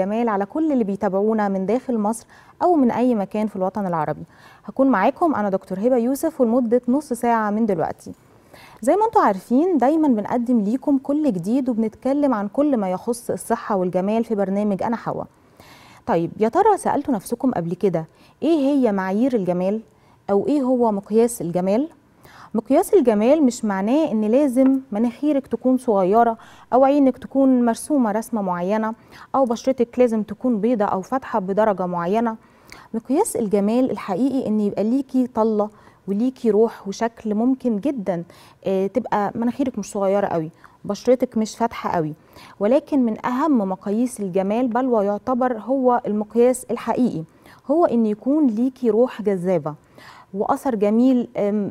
جمال على كل اللي بيتابعونا من داخل مصر او من اي مكان في الوطن العربي هكون معاكم انا دكتور هبه يوسف ولمده نص ساعه من دلوقتي زي ما انتم عارفين دايما بنقدم ليكم كل جديد وبنتكلم عن كل ما يخص الصحه والجمال في برنامج انا حوا طيب يا ترى سالتوا نفسكم قبل كده ايه هي معايير الجمال او ايه هو مقياس الجمال مقياس الجمال مش معناه ان لازم مناخيرك تكون صغيره او عينك تكون مرسومه رسمه معينه او بشرتك لازم تكون بيضه او فاتحه بدرجه معينه مقياس الجمال الحقيقي ان يبقى ليكي طله وليكي روح وشكل ممكن جدا آه، تبقى مناخيرك مش صغيره قوي بشرتك مش فاتحه قوي ولكن من اهم مقاييس الجمال بل ويعتبر هو المقياس الحقيقي هو ان يكون ليكي روح جذابه واثر جميل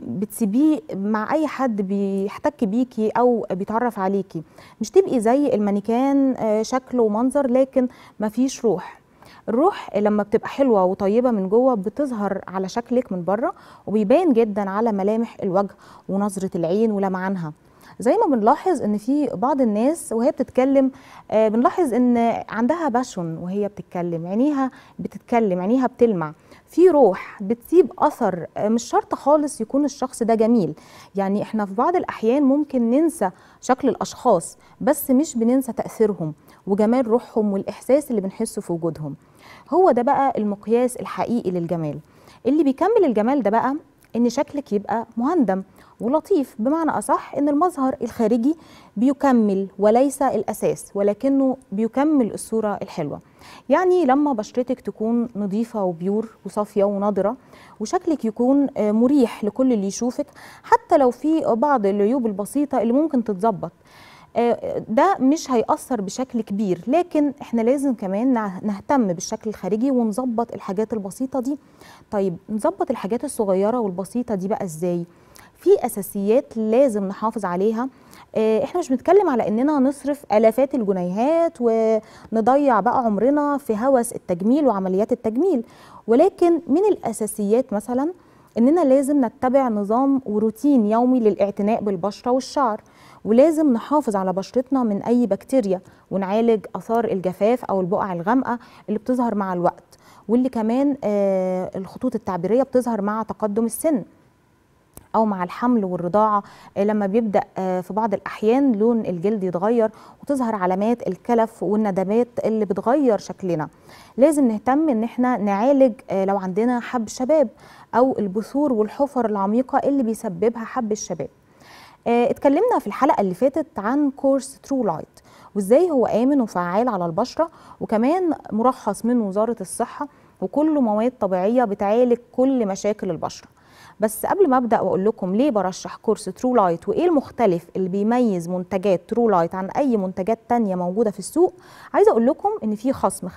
بتسيبيه مع اي حد بيحتك بيكي او بيتعرف عليكي مش تبقي زي المانيكان آه، شكل ومنظر لكن مفيش روح الروح لما بتبقى حلوه وطيبه من جوه بتظهر على شكلك من بره وبيبان جدا على ملامح الوجه ونظره العين ولمعانها زي ما بنلاحظ ان في بعض الناس وهي بتتكلم آه، بنلاحظ ان عندها باشون وهي بتتكلم عينيها بتتكلم عينيها بتلمع في روح بتسيب اثر آه، مش شرط خالص يكون الشخص ده جميل يعني احنا في بعض الاحيان ممكن ننسى شكل الاشخاص بس مش بننسى تاثيرهم وجمال روحهم والاحساس اللي بنحسه في وجودهم هو ده بقى المقياس الحقيقي للجمال اللي بيكمل الجمال ده بقى ان شكلك يبقى مهندم ولطيف بمعنى أصح أن المظهر الخارجي بيكمل وليس الأساس ولكنه بيكمل الصورة الحلوة يعني لما بشرتك تكون نظيفة وبيور وصافية ونضرة وشكلك يكون آه، مريح لكل اللي يشوفك حتى لو في بعض العيوب البسيطة اللي ممكن تتظبط آه، ده مش هيأثر بشكل كبير لكن احنا لازم كمان نهتم بالشكل الخارجي ونظبط الحاجات البسيطة دي طيب نظبط الحاجات الصغيرة والبسيطة دي بقى ازاي؟ في اساسيات لازم نحافظ عليها آه، احنا مش بنتكلم على اننا نصرف الافات الجنيهات ونضيع بقى عمرنا في هوس التجميل وعمليات التجميل ولكن من الاساسيات مثلا اننا لازم نتبع نظام وروتين يومي للاعتناء بالبشره والشعر ولازم نحافظ على بشرتنا من اي بكتيريا ونعالج اثار الجفاف او البقع الغامقه اللي بتظهر مع الوقت واللي كمان آه، الخطوط التعبيريه بتظهر مع تقدم السن او مع الحمل والرضاعه آه، لما بيبدا آه، في بعض الاحيان لون الجلد يتغير وتظهر علامات الكلف والندمات اللي بتغير شكلنا لازم نهتم ان احنا نعالج آه، لو عندنا حب شباب او البثور والحفر العميقه اللي بيسببها حب الشباب اتكلمنا في الحلقه اللي فاتت عن كورس ترو لايت وازاي هو امن وفعال على البشره وكمان مرخص من وزاره الصحه وكله مواد طبيعيه بتعالج كل مشاكل البشره بس قبل ما ابدا واقول لكم ليه برشح كورس ترو لايت وايه المختلف اللي بيميز منتجات ترو لايت عن اي منتجات تانية موجوده في السوق عايزه اقول لكم ان في خصم 50%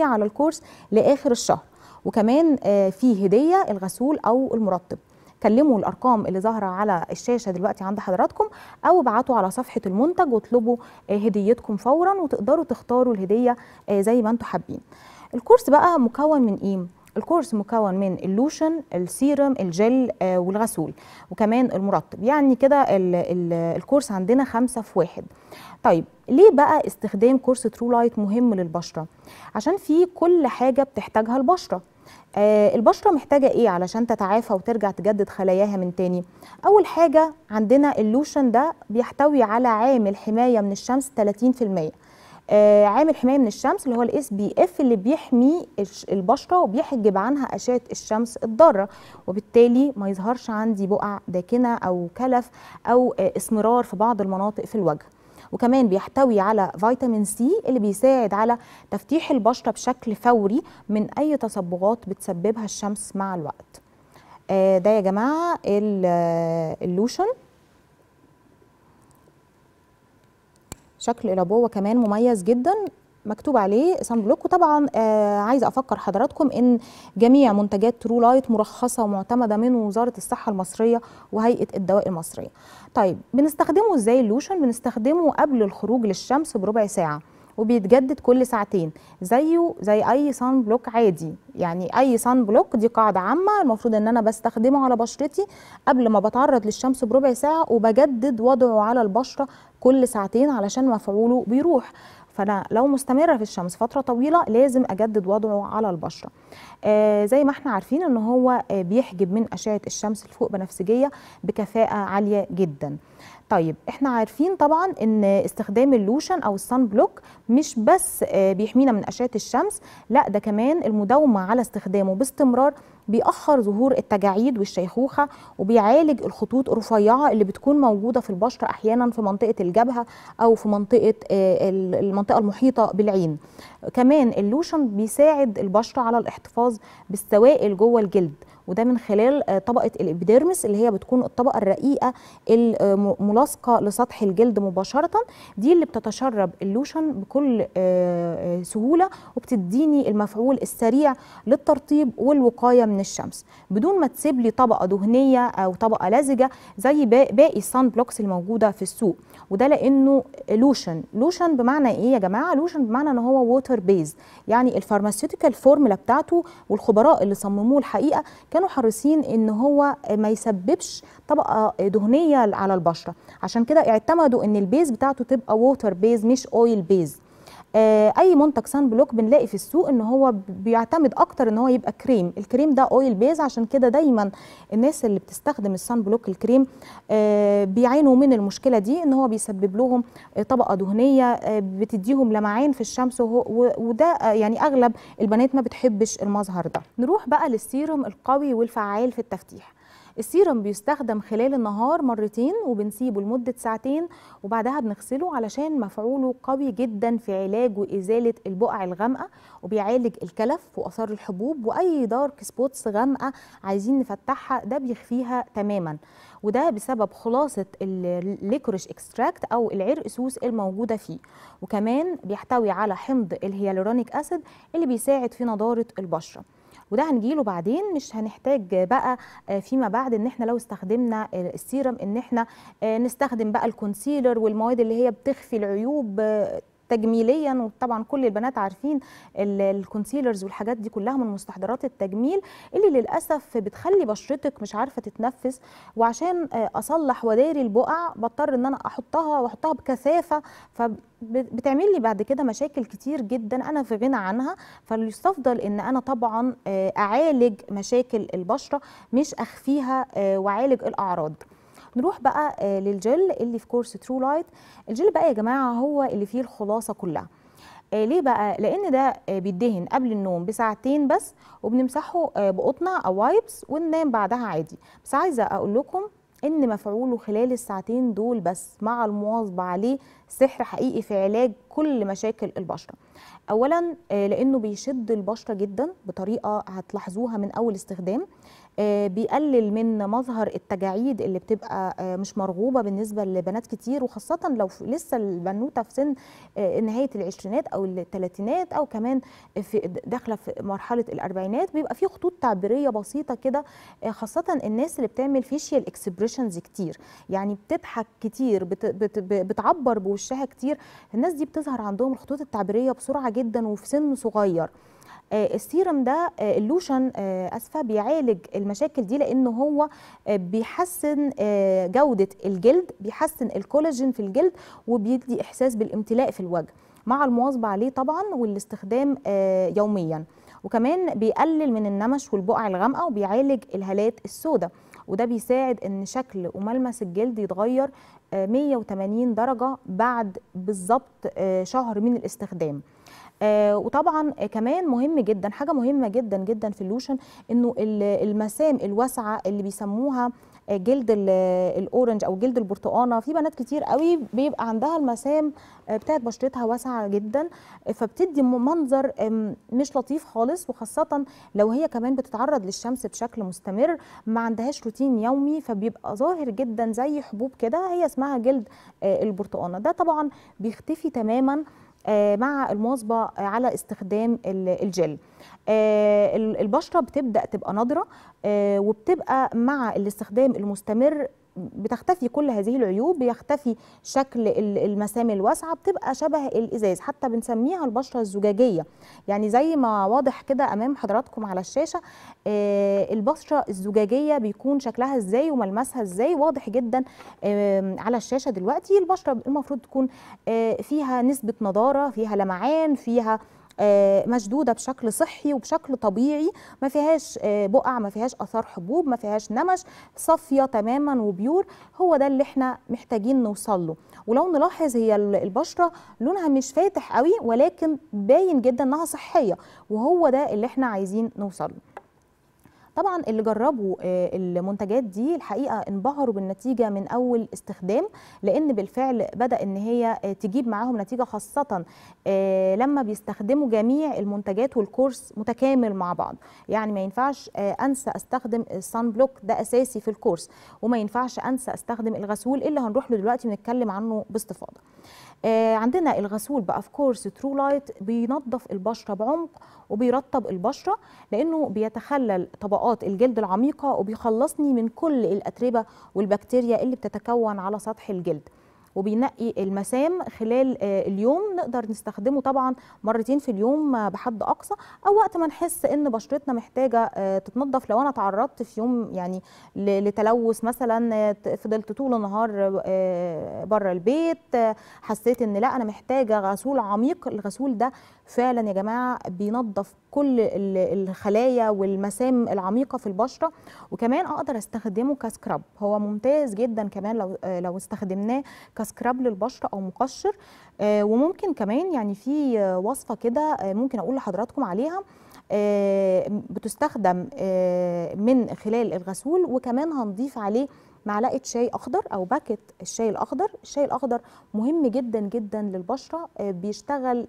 على الكورس لاخر الشهر وكمان آه، في هديه الغسول او المرطب كلموا الارقام اللي ظاهره على الشاشه دلوقتي عند حضراتكم او ابعتوا على صفحه المنتج واطلبوا آه، هديتكم فورا وتقدروا تختاروا الهديه آه، زي ما انتم حابين الكورس بقى مكون من ايه الكورس مكون من اللوشن السيرم الجل آه، والغسول وكمان المرطب يعني كده الكورس عندنا خمسة في واحد طيب ليه بقى استخدام كورس ترو لايت مهم للبشرة عشان فيه كل حاجة بتحتاجها البشرة آه البشره محتاجه ايه علشان تتعافى وترجع تجدد خلاياها من تاني اول حاجه عندنا اللوشن ده بيحتوي على عامل حمايه من الشمس 30% آه، عامل حمايه من الشمس اللي هو الاس بي اف اللي بيحمي البشره وبيحجب عنها اشعه الشمس الضاره وبالتالي ما يظهرش عندي بقع داكنه او كلف او آه، اسمرار في بعض المناطق في الوجه وكمان بيحتوي على فيتامين سي اللي بيساعد على تفتيح البشره بشكل فوري من اي تصبغات بتسببها الشمس مع الوقت آه، ده يا جماعه اللوشن شكل لابوه كمان مميز جدا مكتوب عليه سان بلوك وطبعا آه عايزه افكر حضراتكم ان جميع منتجات ترو لايت مرخصه ومعتمده من وزاره الصحه المصريه وهيئه الدواء المصريه. طيب بنستخدمه ازاي اللوشن؟ بنستخدمه قبل الخروج للشمس بربع ساعه. وبيتجدد كل ساعتين زيه زي اي صن بلوك عادي يعني اي صن بلوك دي قاعده عامه المفروض ان انا بستخدمه على بشرتي قبل ما بتعرض للشمس بربع ساعه وبجدد وضعه على البشره كل ساعتين علشان مفعوله بيروح فانا لو مستمره في الشمس فتره طويله لازم اجدد وضعه على البشره آه زي ما احنا عارفين ان هو آه بيحجب من اشعه الشمس الفوق بنفسجيه بكفاءه عاليه جدا طيب احنا عارفين طبعا ان استخدام اللوشن او الصن بلوك مش بس آه، بيحمينا من اشعه الشمس لا ده كمان المداومه على استخدامه باستمرار بيأخر ظهور التجاعيد والشيخوخة وبيعالج الخطوط الرفيعة اللي بتكون موجودة في البشرة أحيانا في منطقة الجبهة أو في منطقة آه، المنطقة المحيطة بالعين كمان اللوشن بيساعد البشرة على الاحتفاظ بالسوائل جوه الجلد وده من خلال آه، طبقه الابيديرمس اللي هي بتكون الطبقه الرقيقه الملاصقه لسطح الجلد مباشره دي اللي بتتشرب اللوشن بكل آه، آه، سهوله وبتديني المفعول السريع للترطيب والوقايه من الشمس بدون ما تسيب لي طبقه دهنيه او طبقه لزجه زي باقي الصن بلوكس الموجوده في السوق وده لانه لوشن لوشن بمعنى ايه يا جماعه لوشن بمعنى ان هو ووتر بيز يعني الفارماسيوتيكال فورمولا بتاعته والخبراء اللي صمموه الحقيقه كانوا حريصين ان هو ما يسببش طبقه دهنيه على البشره عشان كده اعتمدوا ان البيز بتاعته تبقى ووتر بيز مش اويل بيز آه، اي منتج سان بلوك بنلاقي في السوق ان هو بيعتمد اكتر ان هو يبقى كريم الكريم ده اويل بيز عشان كده دايما الناس اللي بتستخدم السان بلوك الكريم آه، بيعانوا من المشكله دي ان هو بيسبب لهم آه، طبقه دهنيه بتديهم لمعان في الشمس وده يعني اغلب البنات ما بتحبش المظهر ده نروح بقى للسيروم القوي والفعال في التفتيح السيرم بيستخدم خلال النهار مرتين وبنسيبه لمدة ساعتين وبعدها بنغسله علشان مفعوله قوي جدا في علاج وإزالة البقع الغامقة وبيعالج الكلف وآثار الحبوب وأي دارك سبوتس غامقة عايزين نفتحها ده بيخفيها تماما وده بسبب خلاصة الليكوريش اكستراكت أو العرق سوس الموجودة فيه وكمان بيحتوي على حمض الهيالورونيك أسيد اللي بيساعد في نضارة البشرة وده هنجيله بعدين مش هنحتاج بقى آه، فيما بعد ان احنا لو استخدمنا السيرم ان احنا آه، نستخدم بقى الكونسيلر والمواد اللي هي بتخفي العيوب آه، تجميليا وطبعا كل البنات عارفين الكونسيلرز والحاجات دي كلها من مستحضرات التجميل اللي للاسف بتخلي بشرتك مش عارفه تتنفس وعشان آه، اصلح وداري البقع بضطر ان انا احطها واحطها بكثافه ف بتعمل لي بعد كده مشاكل كتير جدا انا في غنى عنها فيستفضل ان انا طبعا آه، اعالج مشاكل البشره مش اخفيها آه، واعالج الاعراض نروح بقى آه، للجل اللي في كورس ترو لايت الجل بقى يا جماعه هو اللي فيه الخلاصه كلها آه، ليه بقى لان ده آه، بيدهن قبل النوم بساعتين بس وبنمسحه بقطنه او وايبس وننام بعدها عادي بس عايزه اقول لكم ان مفعوله خلال الساعتين دول بس مع المواظبه عليه سحر حقيقي في علاج كل مشاكل البشره اولا آه، لانه بيشد البشره جدا بطريقه هتلاحظوها من اول استخدام آه، بيقلل من مظهر التجاعيد اللي بتبقى آه، مش مرغوبه بالنسبه لبنات كتير وخاصه لو لسه البنوته في سن نهايه العشرينات او الثلاثينات او كمان في داخله في مرحله الاربعينات بيبقى في خطوط تعبيريه بسيطه كده خاصه الناس اللي بتعمل فيشيال اكسبريشنز كتير يعني بتضحك كتير بتعبر بوشها كتير الناس دي بتظهر عندهم الخطوط التعبيريه بسرعه جدا وفي سن صغير آه، السيرم ده آه، اللوشن آه، اسفه بيعالج المشاكل دي لان هو بيحسن جوده الجلد بيحسن الكولاجين في الجلد وبيدي احساس بالامتلاء في الوجه مع المواظبه عليه طبعا والاستخدام يوميا وكمان بيقلل من النمش والبقع الغامقه وبيعالج الهالات السوداء وده بيساعد ان شكل وملمس الجلد يتغير 180 درجه بعد بالظبط شهر من الاستخدام آه، وطبعا كمان مهم جدا حاجه مهمه جدا جدا في اللوشن انه المسام الواسعه اللي بيسموها آه، جلد الاورنج او جلد البرتقانه في بنات كتير قوي بيبقى عندها المسام آه، بتاعت بشرتها واسعه جدا فبتدي منظر مش لطيف خالص وخاصه لو هي كمان بتتعرض للشمس بشكل مستمر ما عندهاش روتين يومي فبيبقى ظاهر جدا زي حبوب كده هي اسمها جلد البرتقانه ده طبعا بيختفي تماما آه، مع المواظبه على استخدام الجل آه، البشره بتبدا تبقى نضره آه، وبتبقى مع الاستخدام المستمر بتختفي كل هذه العيوب بيختفي شكل المسام الواسعه بتبقى شبه الازاز حتى بنسميها البشره الزجاجيه يعني زي ما واضح كده امام حضراتكم على الشاشه آه، البشره الزجاجيه بيكون شكلها ازاي وملمسها ازاي واضح جدا على الشاشه دلوقتي البشره المفروض تكون آه، فيها نسبه نضاره فيها لمعان فيها آه، مشدوده بشكل صحي وبشكل طبيعي ما فيهاش آه، بقع ما فيهاش اثار حبوب ما فيهاش نمش صافيه تماما وبيور هو ده اللي احنا محتاجين نوصل له ولو نلاحظ هي البشره لونها مش فاتح قوي ولكن باين جدا انها صحيه وهو ده اللي احنا عايزين نوصل له طبعا اللي جربوا آه، المنتجات دي الحقيقه انبهروا بالنتيجه من اول استخدام لان بالفعل بدا ان هي آه، تجيب معاهم نتيجه خاصه آه، لما بيستخدموا جميع المنتجات والكورس متكامل مع بعض يعني ما ينفعش انسى استخدم الصن بلوك ده اساسي في الكورس وما ينفعش انسى استخدم الغسول اللي هنروح له دلوقتي ونتكلم عنه باستفاضه آه، عندنا الغسول باف كورس ترو لايت بينظف البشره بعمق وبيرطب البشره لانه بيتخلل طبقات الجلد العميقه وبيخلصني من كل الاتربه والبكتيريا اللي بتتكون على سطح الجلد وبينقي المسام خلال آه، اليوم نقدر نستخدمه طبعا مرتين في اليوم آه، بحد اقصى او وقت ما نحس ان بشرتنا محتاجه آه، تتنضف لو انا تعرضت في يوم يعني لتلوث مثلا فضلت طول النهار بره البيت حسيت ان لا انا محتاجه غسول عميق الغسول ده فعلا يا جماعه بينظف كل الخلايا والمسام العميقه في البشره وكمان اقدر استخدمه كسكراب هو ممتاز جدا كمان لو لو استخدمناه كسكراب للبشره او مقشر آه، وممكن كمان يعني في وصفه كده آه، ممكن اقول لحضراتكم عليها آه، بتستخدم من خلال الغسول وكمان هنضيف عليه معلقه شاي اخضر او باكت الشاي الاخضر الشاي الاخضر مهم جدا جدا للبشره بيشتغل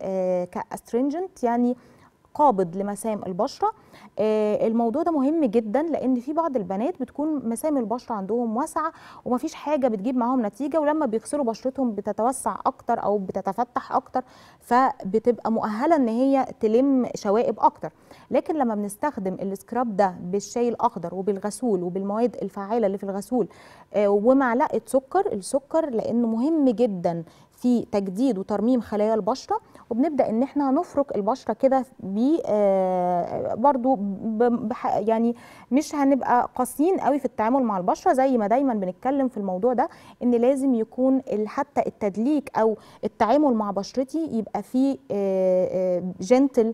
كاسترينجنت يعني قابض لمسام البشره آه، الموضوع ده مهم جدا لان في بعض البنات بتكون مسام البشره عندهم واسعه ومفيش حاجه بتجيب معاهم نتيجه ولما بيغسلوا بشرتهم بتتوسع اكتر او بتتفتح اكتر فبتبقى مؤهله ان هي تلم شوائب اكتر لكن لما بنستخدم السكراب ده بالشاي الاخضر وبالغسول وبالمواد الفعاله اللي في الغسول آه، ومعلقه سكر السكر لانه مهم جدا في تجديد وترميم خلايا البشره وبنبدا ان احنا نفرك البشره كده آه، برضو يعني مش هنبقى قاسيين قوي في التعامل مع البشره زي ما دايما بنتكلم في الموضوع ده ان لازم يكون حتى التدليك او التعامل مع بشرتي يبقى فيه جنتل آه، آه،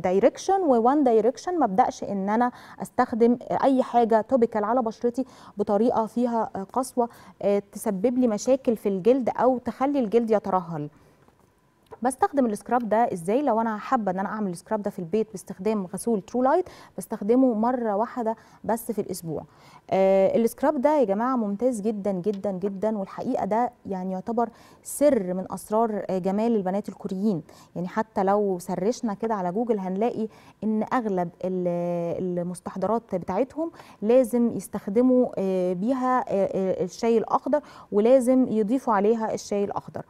دايركشن ووان دايركشن ما ابداش ان انا استخدم اي حاجه توبيكال على بشرتي بطريقه فيها قسوه آه، تسبب لي مشاكل في الجلد او تخلي الجلد يترهل بستخدم السكراب ده ازاي لو انا حابه ان انا اعمل السكراب ده في البيت باستخدام غسول ترو لايت بستخدمه مره واحده بس في الاسبوع آه السكراب ده يا جماعه ممتاز جدا جدا جدا والحقيقه ده يعني يعتبر سر من اسرار آه، جمال البنات الكوريين يعني حتى لو سرشنا كده على جوجل هنلاقي ان اغلب المستحضرات بتاعتهم لازم يستخدموا آه، بيها آه، الشاي الاخضر ولازم يضيفوا عليها الشاي الاخضر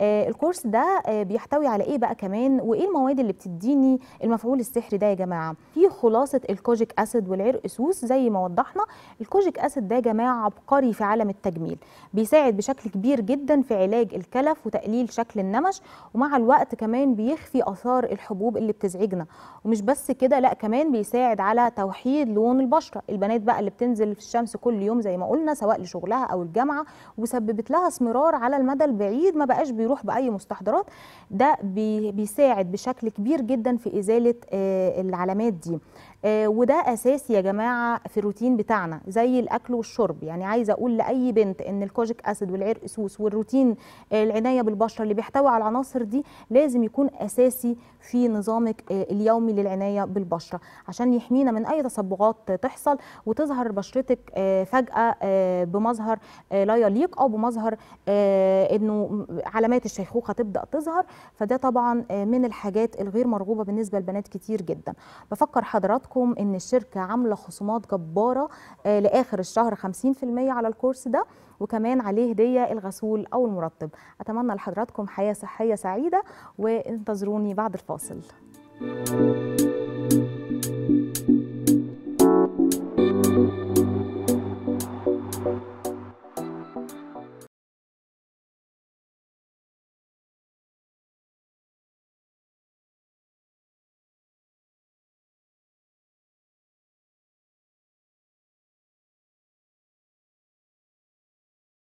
الكورس ده آه بيحتوي على ايه بقى كمان وايه المواد اللي بتديني المفعول السحري ده يا جماعه في خلاصه الكوجيك اسيد والعرق سوس زي ما وضحنا الكوجيك اسيد ده يا جماعه عبقري في عالم التجميل بيساعد بشكل كبير جدا في علاج الكلف وتقليل شكل النمش ومع الوقت كمان بيخفي اثار الحبوب اللي بتزعجنا ومش بس كده لا كمان بيساعد على توحيد لون البشره البنات بقى اللي بتنزل في الشمس كل يوم زي ما قلنا سواء لشغلها او الجامعه وسببت لها اسمرار على المدى البعيد ما بقاش بيروح باي مستحضرات ده بيساعد بشكل كبير جدا في ازاله آه، العلامات دي آه، وده اساسي يا جماعه في الروتين بتاعنا زي الاكل والشرب يعني عايزه اقول لاي بنت ان الكوجيك اسيد والعرق سوس والروتين آه، العنايه بالبشره اللي بيحتوي على العناصر دي لازم يكون اساسي في نظامك آه، اليومي للعنايه بالبشره عشان يحمينا من اي تصبغات تحصل وتظهر بشرتك فجاه بمظهر لا يليق او بمظهر انه علامات الشيخوخه تبدا تظهر فده طبعا من الحاجات الغير مرغوبه بالنسبه لبنات كتير جدا بفكر حضراتكم لكم ان الشركه عامله خصومات جباره آه، لاخر الشهر 50% على الكورس ده وكمان عليه هديه الغسول او المرطب اتمنى لحضراتكم حياه صحيه سعيده وانتظروني بعد الفاصل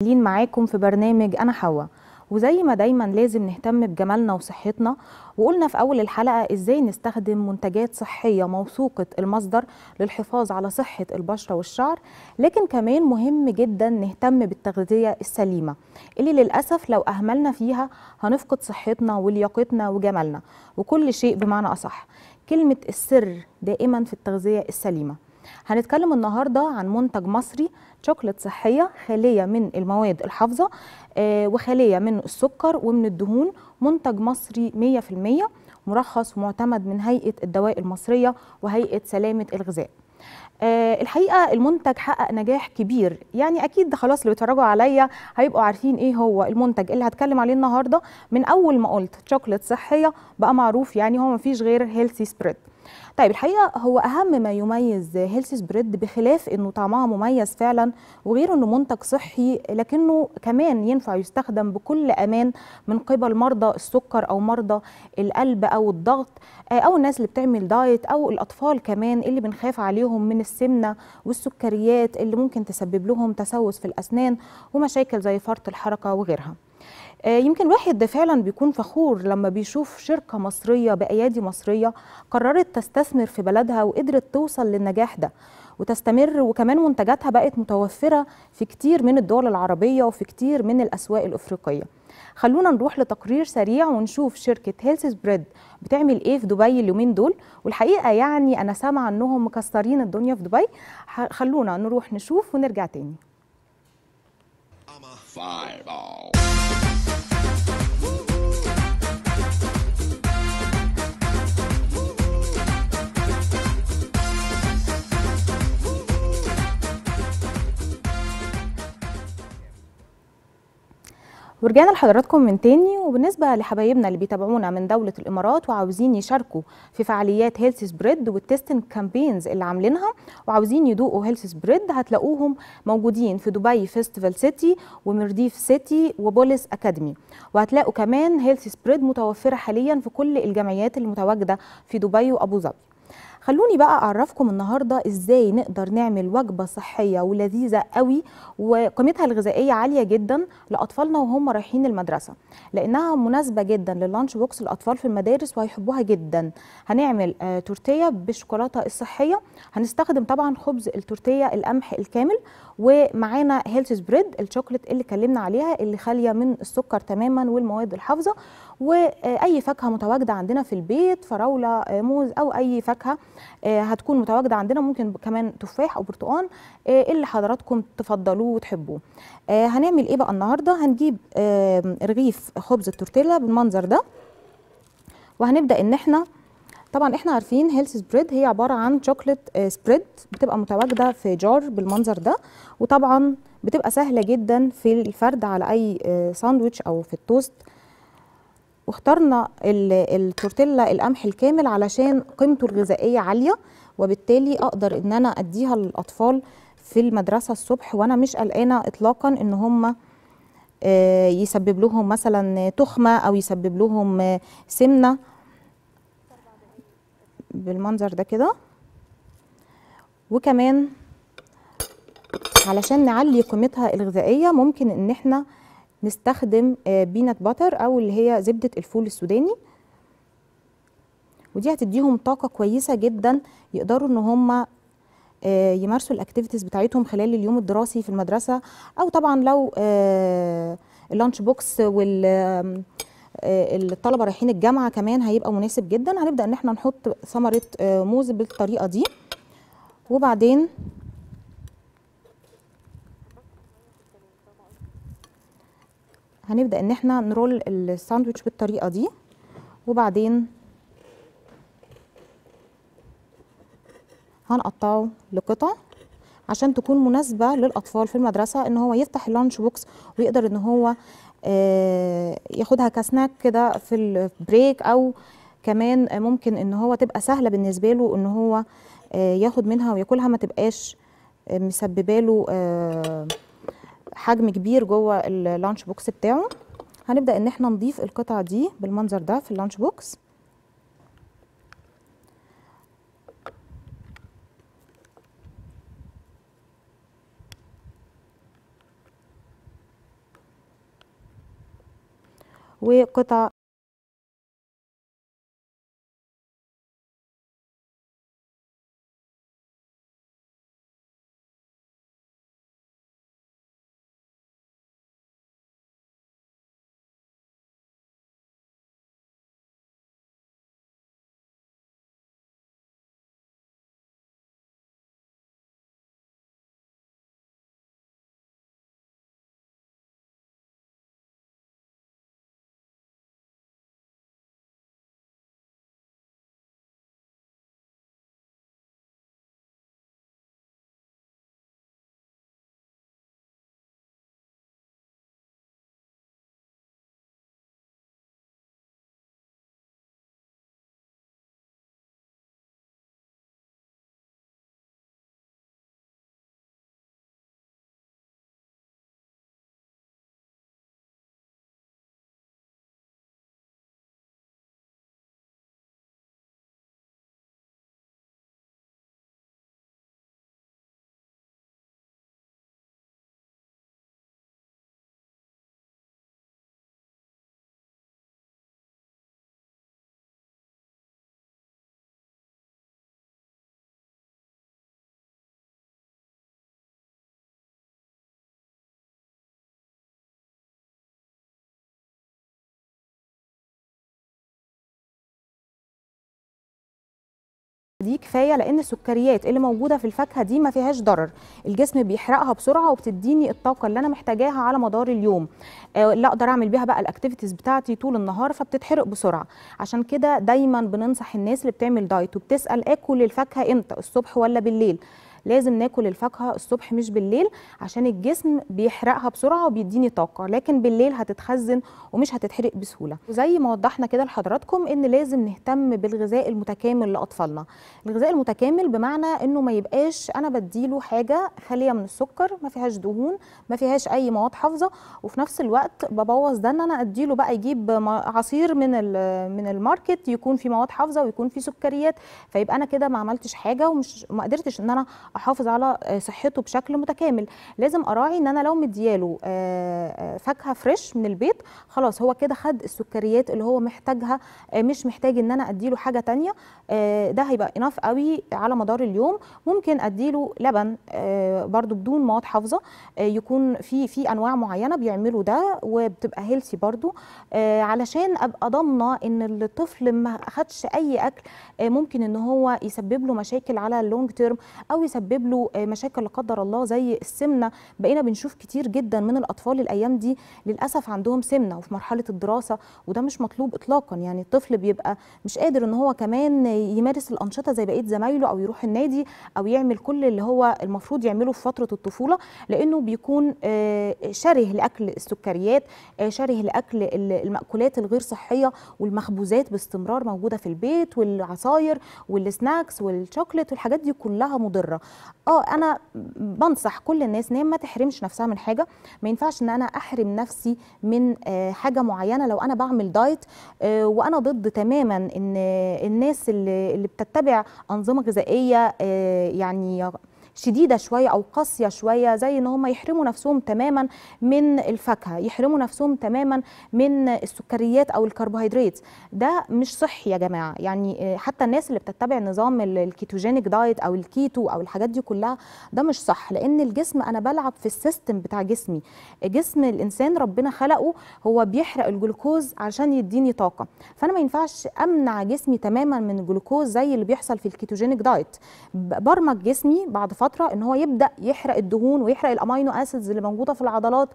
مكملين معاكم في برنامج أنا حوا وزي ما دايما لازم نهتم بجمالنا وصحتنا وقلنا في أول الحلقة إزاي نستخدم منتجات صحية موثوقة المصدر للحفاظ على صحة البشرة والشعر لكن كمان مهم جدا نهتم بالتغذية السليمة اللي للأسف لو أهملنا فيها هنفقد صحتنا ولياقتنا وجمالنا وكل شيء بمعنى أصح كلمة السر دائما في التغذية السليمة هنتكلم النهارده عن منتج مصري شوكولات صحيه خاليه من المواد الحافظه آه، وخاليه من السكر ومن الدهون منتج مصري 100% مرخص ومعتمد من هيئه الدواء المصريه وهيئه سلامه الغذاء آه، الحقيقه المنتج حقق نجاح كبير يعني اكيد خلاص اللي بيتفرجوا عليا هيبقوا عارفين ايه هو المنتج اللي هتكلم عليه النهارده من اول ما قلت شوكليت صحيه بقى معروف يعني هو مفيش غير هيلثي سبريد طيب الحقيقه هو اهم ما يميز هيلث سبريد بخلاف انه طعمها مميز فعلا وغير انه منتج صحي لكنه كمان ينفع يستخدم بكل امان من قبل مرضى السكر او مرضى القلب او الضغط آه، او الناس اللي بتعمل دايت او الاطفال كمان اللي بنخاف عليهم من السمنه والسكريات اللي ممكن تسبب لهم تسوس في الاسنان ومشاكل زي فرط الحركه وغيرها آه، يمكن الواحد فعلا بيكون فخور لما بيشوف شركه مصريه بايادي مصريه قررت تستثمر في بلدها وقدرت توصل للنجاح ده وتستمر وكمان منتجاتها بقت متوفره في كتير من الدول العربيه وفي كتير من الاسواق الافريقيه خلونا نروح لتقرير سريع ونشوف شركة هيلث سبريد بتعمل ايه في دبي اليومين دول والحقيقة يعني أنا سامعة أنهم مكسرين الدنيا في دبي خلونا نروح نشوف ونرجع تاني ورجعنا لحضراتكم من تاني وبالنسبة لحبايبنا اللي بيتابعونا من دولة الإمارات وعاوزين يشاركوا في فعاليات هيلث سبريد والتستنج كامبينز اللي عاملينها وعاوزين يدوقوا هيلث سبريد هتلاقوهم موجودين في دبي فيستيفال سيتي ومرديف سيتي وبوليس أكاديمي وهتلاقوا كمان هيلث سبريد متوفرة حاليا في كل الجمعيات المتواجدة في دبي وأبو ظبي خلوني بقى اعرفكم النهارده ازاي نقدر نعمل وجبه صحيه ولذيذه قوي وقيمتها الغذائيه عاليه جدا لاطفالنا وهم رايحين المدرسه لانها مناسبه جدا لللانش بوكس الاطفال في المدارس وهيحبوها جدا هنعمل آه، تورتيه بالشوكولاته الصحيه هنستخدم طبعا خبز التورتيه القمح الكامل ومعانا هيلث سبريد الشوكليت اللي اتكلمنا عليها اللي خاليه من السكر تماما والمواد الحافظه واي فاكهه متواجده عندنا في البيت فراوله آه، موز او اي فاكهه آه، هتكون متواجده عندنا ممكن كمان تفاح او برتقان آه، اللي حضراتكم تفضلوه وتحبوه آه، هنعمل ايه بقى النهارده هنجيب رغيف خبز التورتيلا بالمنظر ده وهنبدا ان احنا طبعا احنا عارفين هيلث سبريد هي عباره عن شوكليت سبريد بتبقى متواجده في جار بالمنظر ده وطبعا بتبقى سهله جدا في الفرد على اي ساندويتش او في التوست واخترنا التورتيلا القمح الكامل علشان قيمته الغذائيه عاليه وبالتالي اقدر ان انا اديها للاطفال في المدرسه الصبح وانا مش قلقانه اطلاقا ان هم آه، يسبب لهم مثلا تخمه او يسبب لهم آه، سمنه بالمنظر ده كده وكمان علشان نعلي قيمتها الغذائيه ممكن ان احنا نستخدم بينات آه، باتر او اللي هي زبده الفول السوداني ودي هتديهم طاقه كويسه جدا يقدروا ان هم آه، يمارسوا الاكتيفيتيز بتاعتهم خلال اليوم الدراسي في المدرسه او طبعا لو آه، اللانش بوكس وال الطلبه رايحين الجامعه كمان هيبقى مناسب جدا هنبدا ان احنا نحط ثمره موز بالطريقه دي وبعدين هنبدا ان احنا نرول الساندوتش بالطريقه دي وبعدين هنقطعه لقطع عشان تكون مناسبه للاطفال في المدرسه ان هو يفتح اللانش بوكس ويقدر ان هو آه، ياخدها كسناك كده في البريك او كمان ممكن ان هو تبقى سهله بالنسبه له ان هو آه، ياخد منها وياكلها ما تبقاش آه، مسببه له حجم كبير جوه اللانش بوكس بتاعه هنبدا ان احنا نضيف القطعه دي بالمنظر ده في اللانش بوكس وقطع دي كفايه لان السكريات اللي موجوده في الفاكهه دي ما فيهاش ضرر الجسم بيحرقها بسرعه وبتديني الطاقه اللي انا محتاجاها على مدار اليوم آه، لا اقدر اعمل بيها بقى الاكتيفيتيز بتاعتي طول النهار فبتتحرق بسرعه عشان كده دايما بننصح الناس اللي بتعمل دايت وبتسال اكل الفاكهه امتى الصبح ولا بالليل لازم ناكل الفاكهه الصبح مش بالليل عشان الجسم بيحرقها بسرعه وبيديني طاقه لكن بالليل هتتخزن ومش هتتحرق بسهوله وزي ما وضحنا كده لحضراتكم ان لازم نهتم بالغذاء المتكامل لاطفالنا الغذاء المتكامل بمعنى انه ما يبقاش انا بديله حاجه خاليه من السكر ما فيهاش دهون ما فيهاش اي مواد حافظه وفي نفس الوقت ببوظ ده ان انا اديله بقى يجيب عصير من من الماركت يكون فيه مواد حافظه ويكون فيه سكريات فيبقى انا كده ما عملتش حاجه ومش ما قدرتش ان انا احافظ على آه، صحته بشكل متكامل لازم اراعي ان انا لو مدياله آه، آه، فاكهه فريش من البيت خلاص هو كده خد السكريات اللي هو محتاجها مش محتاج ان انا اديله حاجه تانية ده هيبقى اناف قوي على مدار اليوم ممكن اديله لبن برده بدون مواد حافظه يكون في في انواع معينه بيعملوا ده وبتبقى هيلثي برده علشان ابقى ضامنه ان الطفل ما خدش اي اكل ممكن ان هو يسبب له مشاكل على اللونج تيرم او يسبب بيسبب له آه، مشاكل لا قدر الله زي السمنه بقينا بنشوف كتير جدا من الاطفال الايام دي للاسف عندهم سمنه وفي مرحله الدراسه وده مش مطلوب اطلاقا يعني الطفل بيبقى مش قادر ان هو كمان يمارس الانشطه زي بقيه زمايله او يروح النادي او يعمل كل اللي هو المفروض يعمله في فتره الطفوله لانه بيكون آه، شره لاكل السكريات آه، شره لاكل الماكولات الغير صحيه والمخبوزات باستمرار موجوده في البيت والعصاير والسناكس والشوكليت والحاجات دي كلها مضره اه انا بنصح كل الناس ان ما تحرمش نفسها من حاجه ما ينفعش ان انا احرم نفسي من آه، حاجه معينه لو انا بعمل دايت آه، وانا ضد تماما ان الناس اللي بتتبع انظمه غذائيه آه، يعني شديده شويه او قاسيه شويه زي ان هم يحرموا نفسهم تماما من الفاكهه يحرموا نفسهم تماما من السكريات او الكربوهيدرات ده مش صحي يا جماعه يعني آه، حتى الناس اللي بتتبع نظام الكيتوجينيك دايت او الكيتو او الحاجات دي كلها ده مش صح لان الجسم انا بلعب في السيستم بتاع جسمي جسم الانسان ربنا خلقه هو بيحرق الجلوكوز عشان يديني طاقه فانا ما ينفعش امنع جسمي تماما من الجلوكوز زي اللي بيحصل في الكيتوجينيك دايت برمج جسمي بعد فتره فتره ان هو يبدا يحرق الدهون ويحرق الامينو اسيدز اللي موجوده في العضلات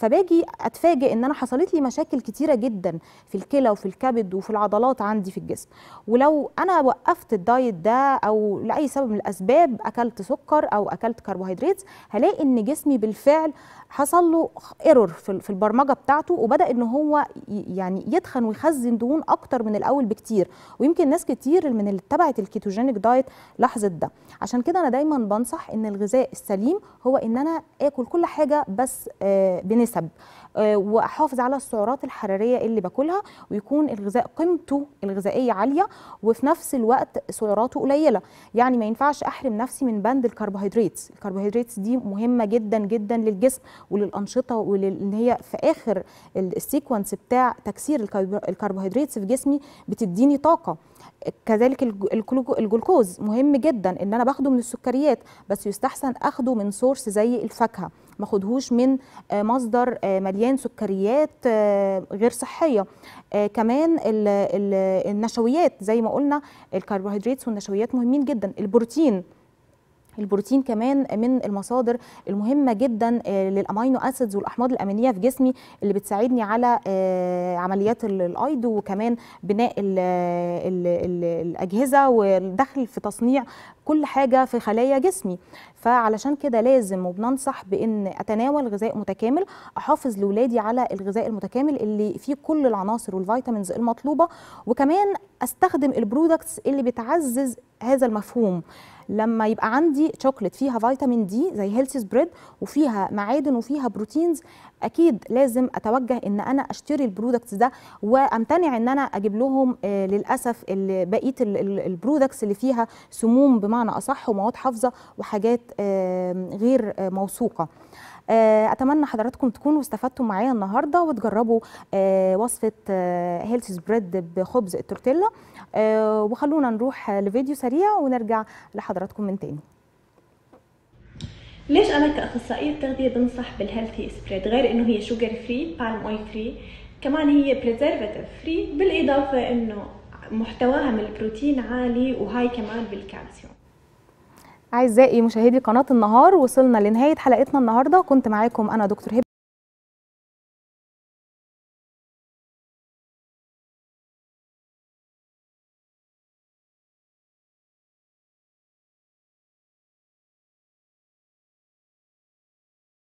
فباجي اتفاجئ ان انا حصلت لي مشاكل كتيره جدا في الكلى وفي الكبد وفي العضلات عندي في الجسم ولو انا وقفت الدايت ده او لاي سبب من الاسباب اكلت سكر او اكلت كربوهيدرات هلاقي ان جسمي بالفعل حصل له ايرور في البرمجه بتاعته وبدا ان هو يعني يتخن ويخزن دهون اكتر من الاول بكتير ويمكن ناس كتير من اللي اتبعت الكيتوجينيك دايت لاحظت ده عشان كده انا دايما بنصح ان الغذاء السليم هو ان انا اكل كل حاجه بس آه، بنسبه النسب آه، واحافظ على السعرات الحراريه اللي باكلها ويكون الغذاء قيمته الغذائيه عاليه وفي نفس الوقت سعراته قليله يعني ما ينفعش احرم نفسي من بند الكربوهيدرات الكربوهيدرات دي مهمه جدا جدا للجسم وللانشطه ولان هي في اخر السيكونس بتاع تكسير الكربوهيدرات في جسمي بتديني طاقه كذلك الجلوكوز مهم جدا ان انا باخده من السكريات بس يستحسن اخده من سورس زي الفاكهه ما خدهوش من آه، مصدر آه، مليان سكريات آه، غير صحيه كمان النشويات زي ما قلنا الكربوهيدرات والنشويات مهمين جدا البروتين البروتين كمان من المصادر المهمه جدا آه، للامينو اسيدز والاحماض الامينيه في جسمي اللي بتساعدني على آه، عمليات الايض وكمان بناء الـ الـ الـ الاجهزه والدخل في تصنيع كل حاجه في خلايا جسمي فعلشان كده لازم وبننصح بان اتناول غذاء متكامل احافظ لاولادي على الغذاء المتكامل اللي فيه كل العناصر والفيتامينز المطلوبه وكمان استخدم البرودكتس اللي بتعزز هذا المفهوم لما يبقى عندي شوكليت فيها فيتامين دي زي هيلثي سبريد وفيها معادن وفيها بروتينز اكيد لازم اتوجه ان انا اشتري البرودكتس ده وامتنع ان انا اجيب لهم آه، للاسف بقيه البرودكتس اللي فيها سموم بمعنى اصح ومواد حافظه وحاجات غير آه، موثوقه آه، اتمنى حضراتكم تكونوا استفدتوا معايا النهارده وتجربوا وصفه هيلث سبريد بخبز التورتيلا وخلونا نروح لفيديو سريع ونرجع لحضراتكم من تاني ليش انا كاخصائيه تغذيه بنصح بالهيلثي سبريد غير انه هي شوجر فري بالم اويل فري كمان هي بريزرفاتيف فري بالاضافه انه محتواها من البروتين عالي وهاي كمان بالكالسيوم اعزائي مشاهدي قناه النهار وصلنا لنهايه حلقتنا النهارده كنت معاكم انا دكتور هبه